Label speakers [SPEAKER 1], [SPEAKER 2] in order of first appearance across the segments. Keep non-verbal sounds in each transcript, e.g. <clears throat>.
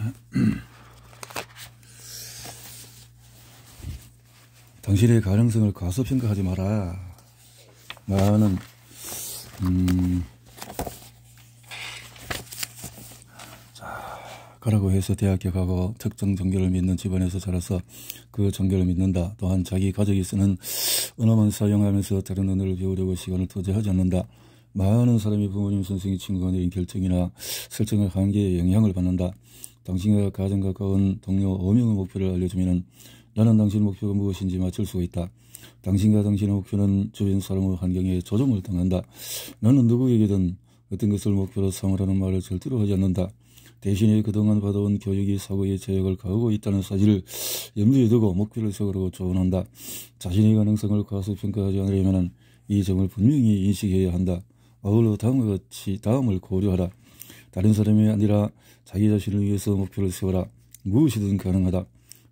[SPEAKER 1] <clears throat> 당신의 가능성을 과소평가하지 마라. 나는 음, 가라고 해서 대학교 가고 특정 종교를 믿는 집안에서 자라서 그 종교를 믿는다. 또한 자기 가족이 쓰는 언어만 사용하면서 다른 언어를 배우려고 시간을 투자하지 않는다. 많은 사람이 부모님, 선생님, 친구간의 결정이나 설정의 관계에 영향을 받는다. 당신과 가장 가까운 동료 5명의 목표를 알려주면 나는 당신의 목표가 무엇인지 맞출 수가 있다. 당신과 당신의 목표는 주변 사람의 환경에 조정을 당한다. 나는 누구에게든 어떤 것을 목표로 삼으라는 말을 절대로 하지 않는다. 대신에 그동안 받아온 교육이 사고의 제약을 가하고 있다는 사실을 염두에 두고 목표를 세우라고 조언한다. 자신의 가능성을 과소평가하지 않으려면 이 점을 분명히 인식해야 한다. 아울러 다음과 같이 다음을 고려하라. 다른 사람이 아니라 자기 자신을 위해서 목표를 세워라. 무엇이든 가능하다.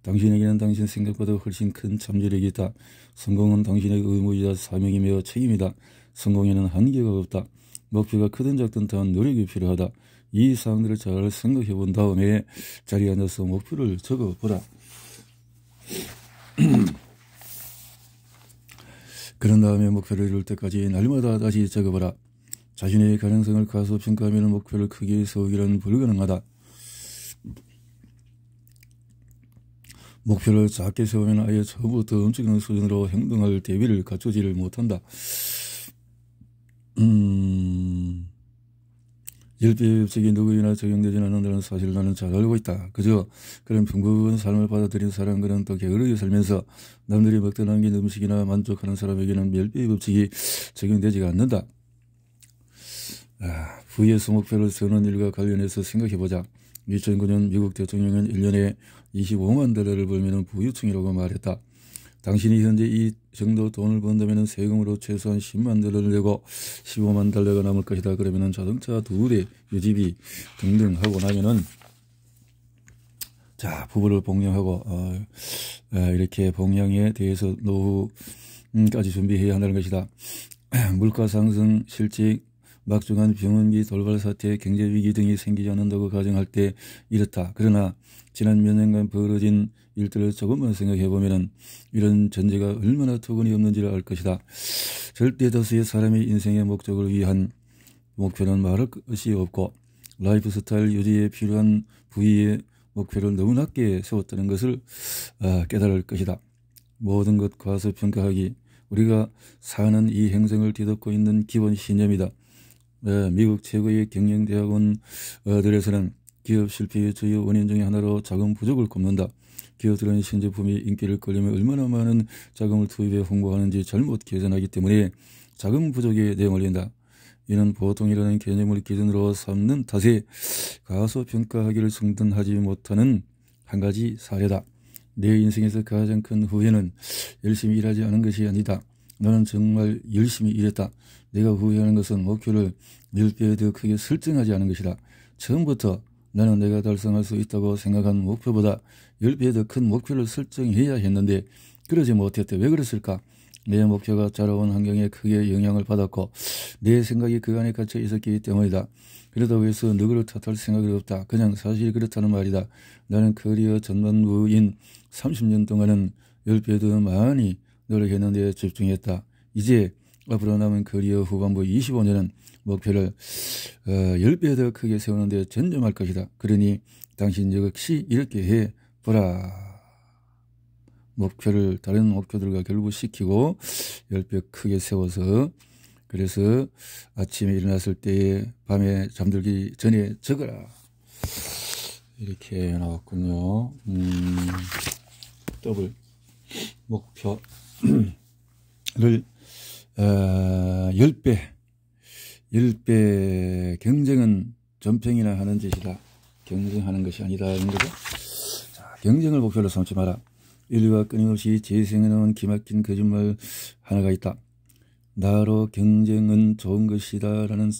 [SPEAKER 1] 당신에게는 당신 생각보다 훨씬 큰 잠재력이 있다. 성공은 당신의 의무이자 사명이며 책임이다. 성공에는 한계가 없다. 목표가 크든 작든 다한 노력이 필요하다. 이 사항들을 잘 생각해 본 다음에 자리에 앉아서 목표를 적어 보라. <clears throat> 그런 다음에 목표를 이룰 때까지 날마다 다시 적어보라. 자신의 가능성을 가소평가하면 목표를 크게 세우기란 불가능하다. 목표를 작게 세우면 아예 처음부터 움직이 수준으로 행동할 대비를 갖추지를 못한다. 음, 열배의 법칙이 누구에나 적용되지 않는다는 사실을 나는 잘 알고 있다. 그저 그런 평범한 삶을 받아들인 사람과는 또 게으르게 살면서 남들이 먹던 남긴 음식이나 만족하는 사람에게는 열배의 법칙이 적용되지 않는다. 아, VS 목표를 세우는 일과 관련해서 생각해보자. 2009년 미국 대통령은 1년에 25만 달러를 벌면 부유층이라고 말했다. 당신이 현재 이 정도 돈을 번다면 세금으로 최소한 10만 달러를 내고 15만 달러가 남을 것이다. 그러면 자동차 두 대, 유지비 등등 하고 나면은 자 부부를 봉양하고 어, 어, 이렇게 봉양에 대해서 노후까지 준비해야 한다는 것이다. <clears throat> 물가 상승, 실직, 막중한 병원비 돌발 사태, 경제 위기 등이 생기지 않는다고 가정할 때 이렇다. 그러나 지난 몇 년간 벌어진 일들을 조금만 생각해 보면은 이런 전제가 얼마나 토근이 없는지를 알 것이다. 절대 다수의 사람의 인생의 목적을 위한 목표는 말할 것이 없고 라이프스타일 유지에 필요한 부위의 목표를 너무 낮게 세웠다는 것을 아, 깨달을 것이다. 모든 것 과소평가하기 우리가 사는 이 행성을 뒤덮고 있는 기본 신념이다. 네, 미국 최고의 경영대학원들에서는 어, 기업 실패의 주요 원인 중의 하나로 자금 부족을 꼽는다. 기업들은 신제품이 인기를 끌려면 얼마나 많은 자금을 투입해 홍보하는지 잘못 계산하기 때문에 자금 부족에 내몰린다. 이는 보통이라는 개념을 기준으로 삼는 탓에 가소평가하기를 승진하지 못하는 한 가지 사례다. 내 인생에서 가장 큰 후회는 열심히 일하지 않은 것이 아니다. 나는 정말 열심히 일했다. 내가 후회하는 것은 목표를 뭐 밀대에 더 크게 설정하지 않은 것이라. 처음부터 나는 내가 달성할 수 있다고 생각한 목표보다 10배 더 큰 목표를 설정해야 했는데 그러지 못했대. 왜 그랬을까? 내 목표가 자라온 환경에 크게 영향을 받았고 내 생각이 그 안에 갇혀 있었기 때문이다. 그러다고 해서 누구를 탓할 생각이 없다. 그냥 사실 그렇다는 말이다. 나는 커리어 전문부인 30년 동안은 10배 더 많이 노력했는데 집중했다. 이제 앞으로 남은 커리어 후반부 25년은 목표를 어, 10배 더 크게 세우는 데 전념할 것이다. 그러니 당신 역시 이렇게 해 보라. 목표를 다른 목표들과 결부시키고 10배 크게 세워서 그래서 아침에 일어났을 때 밤에 잠들기 전에 적어라. 이렇게 나왔군요. 음, 더블 목표를 어, 10배, 10배 경쟁은 전평이나 하는 짓이다. 경쟁하는 것이 아니다는 거죠. 자, 경쟁을 목표로 삼지 마라. 인류가 끊임없이 재생해놓은 기막힌 거짓말 하나가 있다. 나로 경쟁은 좋은 것이다. 라는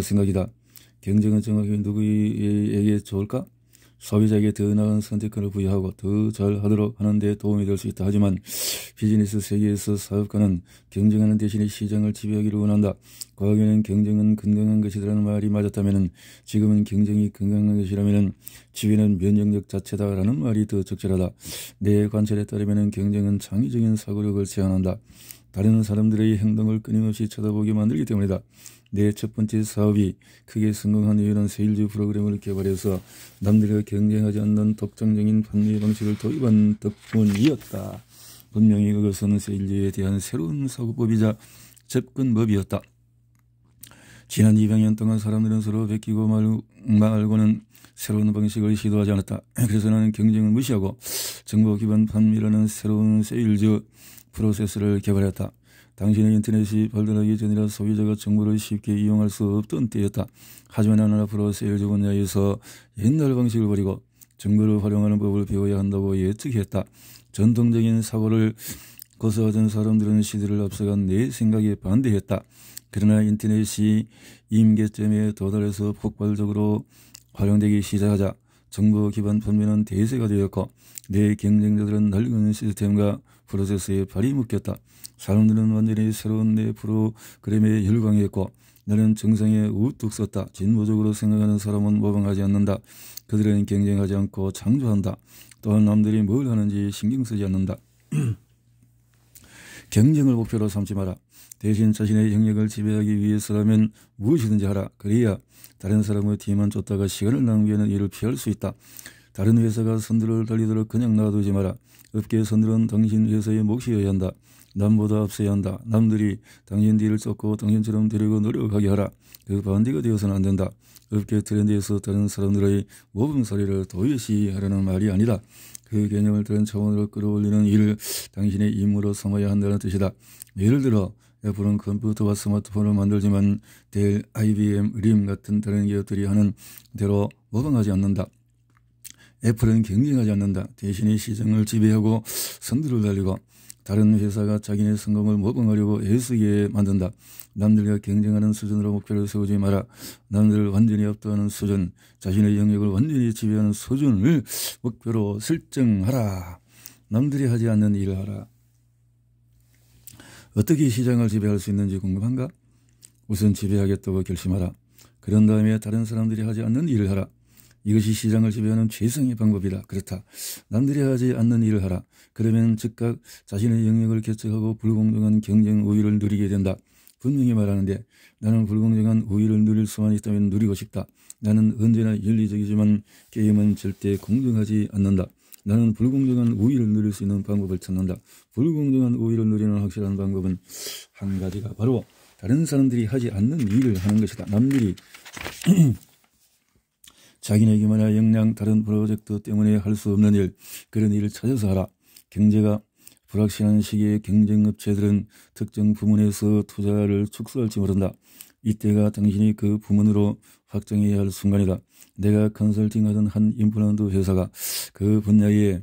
[SPEAKER 1] 생각이다. 경쟁은 정확히 누구에게 좋을까? 소비자에게 더 나은 선택권을 부여하고 더 잘하도록 하는 데 도움이 될 수 있다. 하지만 비즈니스 세계에서 사업가는 경쟁하는 대신에 시장을 지배하기를 원한다. 과거에는 경쟁은 건강한 것이라는 말이 맞았다면 지금은 경쟁이 건강한 것이라면 지배는 면역력 자체다라는 말이 더 적절하다. 내 관찰에 따르면 경쟁은 창의적인 사고력을 제한한다. 다른 사람들의 행동을 끊임없이 쳐다보게 만들기 때문이다. 내 첫 번째 사업이 크게 성공한 이유는 세일즈 프로그램을 개발해서 남들과 경쟁하지 않는 독창적인 판매 방식을 도입한 덕분이었다. 분명히 그것은 세일즈에 대한 새로운 사고법이자 접근법이었다. 지난 200년 동안 사람들은 서로 베끼고 말, 고는 새로운 방식을 시도하지 않았다. 그래서 나는 경쟁을 무시하고 정보 기반 판매라는 새로운 세일즈 프로세스를 개발했다. 당신의 인터넷이 발달하기 전이라 소비자가 정보를 쉽게 이용할 수 없던 때였다. 하지만 나 앞으로 세일즈 분야에서 옛날 방식을 버리고 정보를 활용하는 법을 배워야 한다고 예측했다. 전통적인 사고를 거스하던 사람들은 시대를 앞서간 내 생각에 반대했다. 그러나 인터넷이 임계점에 도달해서 폭발적으로 활용되기 시작하자 정보 기반 판매는 대세가 되었고 내 경쟁자들은 낡은 시스템과 프로세스에 발이 묶였다. 사람들은 완전히 새로운 내 프로그램에 열광했고 나는 정상에 우뚝 섰다. 진보적으로 생각하는 사람은 모방하지 않는다. 그들은 경쟁하지 않고 창조한다. 또한 남들이 뭘 하는지 신경 쓰지 않는다. <clears throat> 경쟁을 목표로 삼지 마라. 대신 자신의 영역을 지배하기 위해서라면 무엇이든지 하라. 그래야 다른 사람의 뒤만 쫓다가 시간을 낭비하는 일을 피할 수 있다. 다른 회사가 선두를 달리도록 그냥 놔두지 마라. 업계의 선두는 당신 회사의 몫이어야 한다. 남보다 앞서야 한다. 남들이 당신 뒤를 쫓고 당신처럼 데리고 노력하게 하라. 그 반대가 되어서는 안 된다. 업계 트렌드에서 다른 사람들의 모범사례를 도외시하라는 말이 아니다. 그 개념을 다른 차원으로 끌어올리는 일을 당신의 임무로 삼아야 한다는 뜻이다. 예를 들어 애플은 컴퓨터와 스마트폰을 만들지만 델, IBM, 림 같은 다른 기업들이 하는 대로 모방하지 않는다. 애플은 경쟁하지 않는다. 대신에 시장을 지배하고 선두를 달리고 다른 회사가 자기네 성공을 모방하려고 애쓰게 만든다. 남들과 경쟁하는 수준으로 목표를 세우지 마라. 남들을 완전히 압도하는 수준, 자신의 영역을 완전히 지배하는 수준을 목표로 설정하라. 남들이 하지 않는 일을 하라. 어떻게 시장을 지배할 수 있는지 궁금한가? 우선 지배하겠다고 결심하라. 그런 다음에 다른 사람들이 하지 않는 일을 하라. 이것이 시장을 지배하는 최상의 방법이다. 그렇다. 남들이 하지 않는 일을 하라. 그러면 즉각 자신의 영역을 개척하고 불공정한 경쟁 우위를 누리게 된다. 분명히 말하는데 나는 불공정한 우위를 누릴 수만 있다면 누리고 싶다. 나는 언제나 윤리적이지만 게임은 절대 공정하지 않는다. 나는 불공정한 우위를 누릴 수 있는 방법을 찾는다. 불공정한 우위를 누리는 확실한 방법은 한 가지가 바로 다른 사람들이 하지 않는 일을 하는 것이다. 남들이 <clears throat> 자기네기만의 역량 다른 프로젝트 때문에 할 수 없는 일 그런 일을 찾아서 하라. 경제가 불확실한 시기에 경쟁업체들은 특정 부문에서 투자를 축소할지 모른다. 이때가 당신이 그 부문으로 확정해야 할 순간이다. 내가 컨설팅하던 한 임플란트 회사가 그 분야에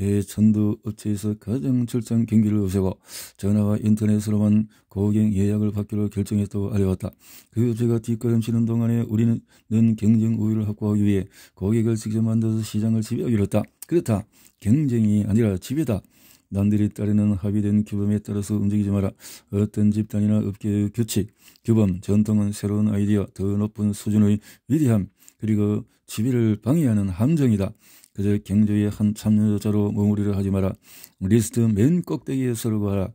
[SPEAKER 1] 예, 전두업체에서 가장 출장 경기를 없애고 전화와 인터넷으로만 고객 예약을 받기로 결정했다고 알려왔다. 그 업체가 뒷걸음치는 동안에 우리는 경쟁 우위를 확보하기 위해 고객을 직접 만들어서 시장을 지배하기로 했다. 그렇다. 경쟁이 아니라 지배다. 남들이 따르는 합의된 규범에 따라서 움직이지 마라. 어떤 집단이나 업계의 규칙, 규범, 전통은 새로운 아이디어, 더 높은 수준의 위대함, 그리고 지배를 방해하는 함정이다. 그저 경주의한 참여자로 머무리를 하지 마라. 리스트 맨 꼭대기에 서로 가라.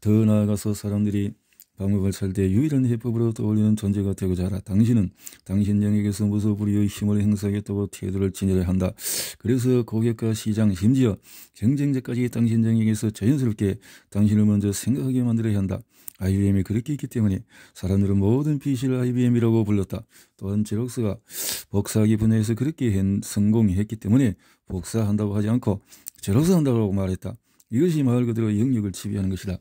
[SPEAKER 1] 더 나아가서 사람들이 방법을 살때 유일한 해법으로 떠올리는 존재가 되고자 하라. 당신은 당신 영역에서 무소 불위의 힘을 행사하겠다고 태도를 지녀야 한다. 그래서 고객과 시장 심지어 경쟁자까지 당신 영역에서 자연스럽게 당신을 먼저 생각하게 만들어야 한다. IBM이 그렇게 있기 때문에 사람들은 모든 PC를 IBM이라고 불렀다. 또한 제록스가 복사기 분야에서 그렇게 성공했기 때문에 복사한다고 하지 않고 제록스한다고 말했다. 이것이 말 그대로 영역을 지배하는 것이다.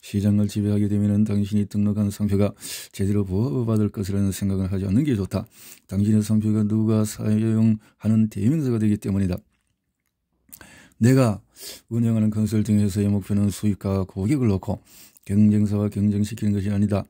[SPEAKER 1] 시장을 지배하게 되면 당신이 등록한 상표가 제대로 보호받을 것이라는 생각을 하지 않는 게 좋다. 당신의 상표가 누가 사용하는 대명사가 되기 때문이다. 내가 운영하는 컨설팅 회사의 목표는 수익과 고객을 놓고 경쟁사와 경쟁시키는 것이 아니다.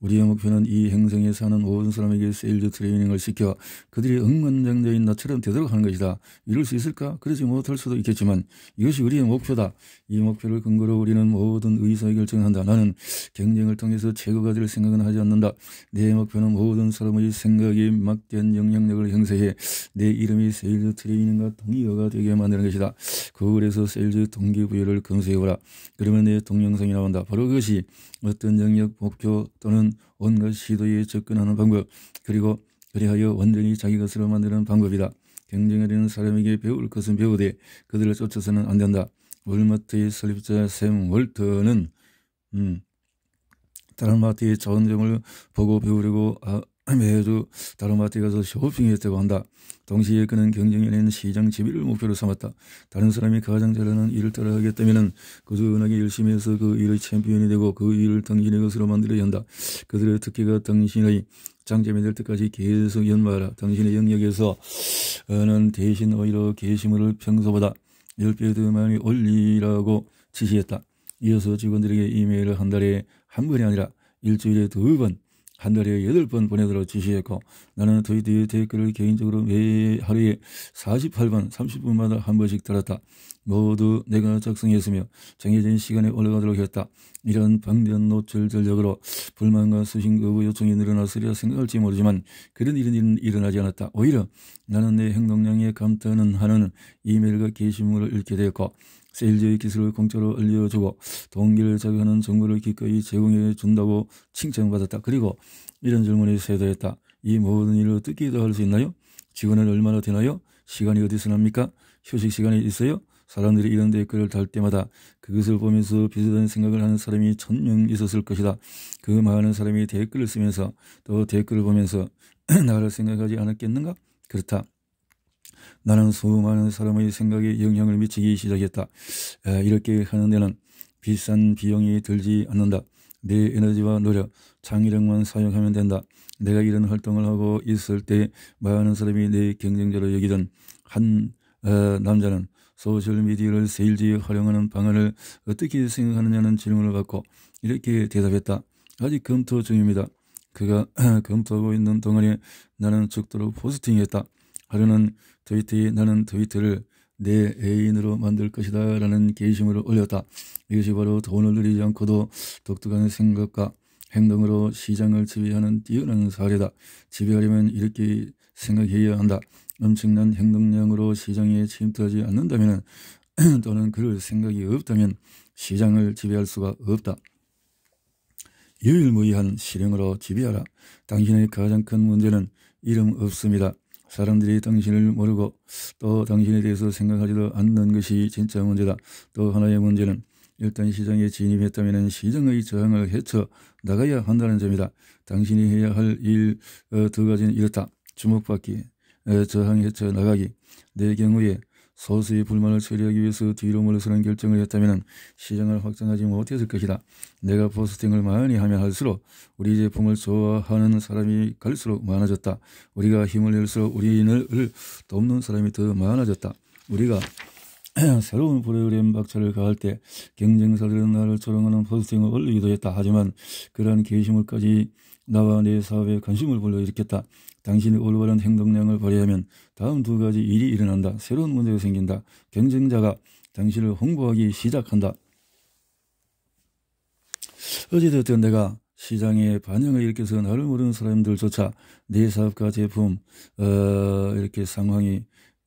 [SPEAKER 1] 우리의 목표는 이 행성에 사는 모든 사람에게 세일즈 트레이닝을 시켜 그들이 응원장자인 나처럼 되도록 하는 것이다. 이럴 수 있을까? 그러지 못할 수도 있겠지만 이것이 우리의 목표다. 이 목표를 근거로 우리는 모든 의사의 결정을 한다. 나는 경쟁을 통해서 최고가 될 생각은 하지 않는다. 내 목표는 모든 사람의 생각이 막대한 영향력을 행사해 내 이름이 세일즈 트레이닝과 동의어가 되게 만드는 것이다. 구글에서 세일즈 동기부여를 검색해보라. 그러면 내 동영상이 나온다. 바로 그것이 어떤 영역 목표 또는 온갖 시도에 접근하는 방법 그리고 그리하여 완전히 자기 것으로 만드는 방법이다. 경쟁하려는 사람에게 배울 것은 배우되 그들을 쫓아서는 안 된다. 월마트의 설립자 샘 월터는 음, 다른 마트의 자원점을 보고 배우려고 아, 매주 다른 마트에 가서 쇼핑했다고 한다. 동시에 그는 경쟁연인 시장 지위를 목표로 삼았다. 다른 사람이 가장 잘하는 일을 따라 하겠다면 그저 은하게 열심히 해서 그 일의 챔피언이 되고 그 일을 당신의 것으로 만들어야 한다. 그들의 특기가 당신의 장점이 될 때까지 계속 연마하라. 당신의 영역에서 는 대신 오히려 게시물을 평소보다 10배 더 많이 올리라고 지시했다. 이어서 직원들에게 이메일을 한 달에 한 번이 아니라 일주일에 두번 한 달에 여덟 번 보내도록 지시했고 나는 트위터의 댓글을 개인적으로 매 하루에 48번 30분마다 한 번씩 들었다 모두 내가 작성했으며 정해진 시간에 올라가도록 했다. 이런 방대한 노출 전력으로 불만과 수신 거부 요청이 늘어났으리라 생각할지 모르지만 그런 일은 일어나지 않았다. 오히려 나는 내 행동량에 감탄하는 하는 이메일과 게시물을 읽게 되었고 세일즈의 기술을 공짜로 알려주고 동기를 자극하는 정보를 기꺼이 제공해 준다고 칭찬받았다. 그리고 이런 질문이세도했다이 모든 일을 듣기도할 수 있나요? 직원은 얼마나 되나요? 시간이 어디서 납니까? 휴식 시간이 있어요? 사람들이 이런 댓글을 달 때마다 그것을 보면서 비슷한 생각을 하는 사람이 천명 있었을 것이다. 그 많은 사람이 댓글을 쓰면서 또 댓글을 보면서 <clears throat> 나를 생각하지 않았겠는가? 그렇다. 나는 수많은 사람의 생각에 영향을 미치기 시작했다. 이렇게 하는 데는 비싼 비용이 들지 않는다. 내 에너지와 노력, 창의력만 사용하면 된다. 내가 이런 활동을 하고 있을 때 많은 사람이 내 경쟁자로 여기던 한 어, 남자는 소셜미디어를 세일즈 활용하는 방안을 어떻게 생각하느냐는 질문을 받고 이렇게 대답했다. 아직 검토 중입니다. 그가 <clears throat> 검토하고 있는 동안에 나는 적도록 포스팅했다. 하루는 트위터에 나는 트위터를내 애인으로 만들 것이다 라는 게시물을 올렸다. 이것이 바로 돈을 들이지 않고도 독특한 생각과 행동으로 시장을 지배하는 뛰어난 사례다. 지배하려면 이렇게 생각해야 한다. 엄청난 행동량으로 시장에 침투하지 않는다면 <clears throat> 또는 그럴 생각이 없다면 시장을 지배할 수가 없다. 유일무이한 실행으로 지배하라. 당신의 가장 큰 문제는 이름 없습니다. 사람들이 당신을 모르고 또 당신에 대해서 생각하지도 않는 것이 진짜 문제다. 또 하나의 문제는 일단 시장에 진입했다면 시장의 저항을 헤쳐 나가야 한다는 점이다. 당신이 해야 할 일두 어, 가지는 이렇다. 주목받기, 어, 저항 헤쳐 나가기. 내 경우에 소수의 불만을 처리하기 위해서 뒤로 물러서는 결정을 했다면 시장을 확장하지 못했을 것이다. 내가 포스팅을 많이 하면 할수록 우리 제품을 좋아하는 사람이 갈수록 많아졌다. 우리가 힘을 낼수록 우리를 돕는 사람이 더 많아졌다. 우리가 <clears throat> 새로운 프로그램 박차를 가할 때 경쟁사들은 나를 조롱하는 포스팅을 올리기도 했다. 하지만 그러한 게시물까지 나와 내사업에 관심을 불러일으켰다. 당신이 올바른 행동량을 발휘하면 다음 두 가지 일이 일어난다. 새로운 문제가 생긴다. 경쟁자가 당신을 홍보하기 시작한다. 어찌됐든 내가 시장에 반영을 일으켜서 나를 모르는 사람들조차 내 사업과 제품 어, 이렇게 상황이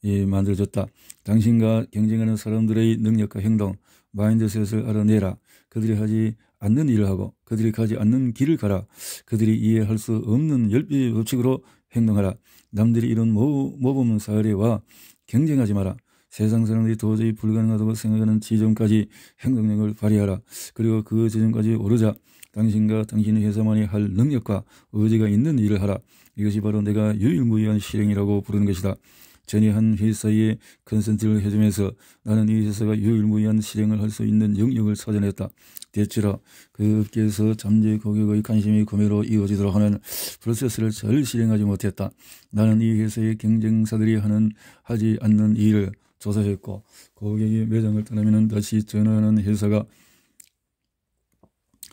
[SPEAKER 1] 예, 만들어졌다. 당신과 경쟁하는 사람들의 능력과 행동, 마인드셋을 알아내라. 그들이 하지 않는 일을 하고 그들이 가지 않는 길을 가라. 그들이 이해할 수 없는 열비 의 법칙으로 행동하라. 남들이 이런 모범 사례와 경쟁하지 마라. 세상 사람들이 도저히 불가능하다고 생각하는 지점까지 행동력을 발휘하라. 그리고 그 지점까지 오르자 당신과 당신의 회사만이 할 능력과 의지가 있는 일을 하라. 이것이 바로 내가 유일무이한 실행이라고 부르는 것이다. 전이한 회사의 컨센트를 해주면서 나는 이 회사가 유일무이한 실행을 할 수 있는 영역을 찾아냈다. 대체로그 업계에서 잠재 고객의 관심이 구매로 이어지도록 하는 프로세스를 잘 실행하지 못했다. 나는 이 회사의 경쟁사들이 하는 하지 않는 일을 조사했고 고객이 매장을 떠나면 다시 전화하는 회사가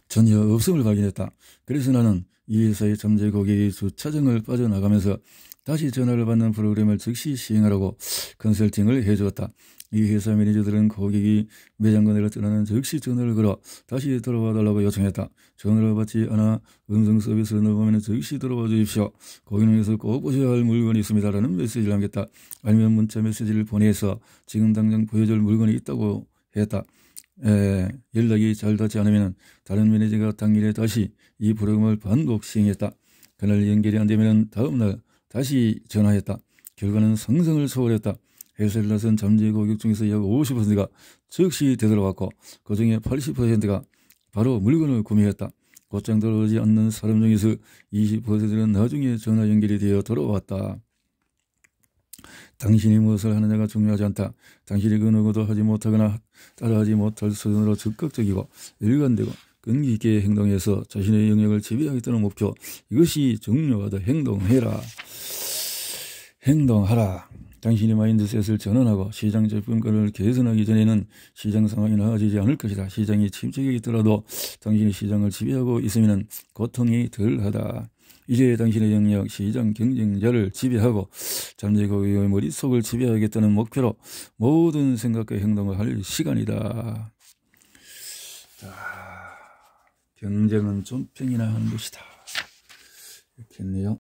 [SPEAKER 1] 전혀 없음을 발견했다. 그래서 나는 이 회사의 잠재 고객이 주차장을 빠져나가면서 다시 전화를 받는 프로그램을 즉시 시행하라고 컨설팅을 해주었다. 이 회사 매니저들은 고객이 매장 건내를 떠나는 즉시 전화를 걸어 다시 들어와 달라고 요청했다. 전화를 받지 않아 음성 서비스를 넘어가면 즉시 들어와 주십시오. 고객님께서 꼭 보셔야 할 물건이 있습니다라는 메시지를 남겼다. 아니면 문자 메시지를 보내서 지금 당장 보여줄 물건이 있다고 했다. 에, 연락이 잘 닿지 않으면 다른 매니저가 당일에 다시 이 부름을 반복 시행했다. 그날 연결이 안 되면 다음날 다시 전화했다. 결과는 상승을 소홀했다. 해설라선 잠재 고객 중에서 약 50%가 즉시 되돌아왔고 그 중에 80%가 바로 물건을 구매했다. 곧장 들어오지 않는 사람 중에서 20%는 나중에 전화 연결이 되어 돌아왔다. 당신이 무엇을 하느냐가 중요하지 않다. 당신이 그 누구도 하지 못하거나 따라하지 못할 수준으로 적극적이고 일관되고 끈기 있게 행동해서 자신의 영역을 지배하겠다는 목표 이것이 중요하다 행동해라 행동하라 당신의 마인드셋을 전환하고 시장 제품권을 개선하기 전에는 시장 상황이 나아지지 않을 것이다. 시장이 침체기에 있더라도 당신이 시장을 지배하고 있으면 고통이 덜하다. 이제 당신의 영역 시장 경쟁자를 지배하고 잠재고의 머릿속을 지배하겠다는 목표로 모든 생각과 행동을 할 시간이다. 자. 경쟁은 존평이나 하는 것이다. 이렇게 했네요.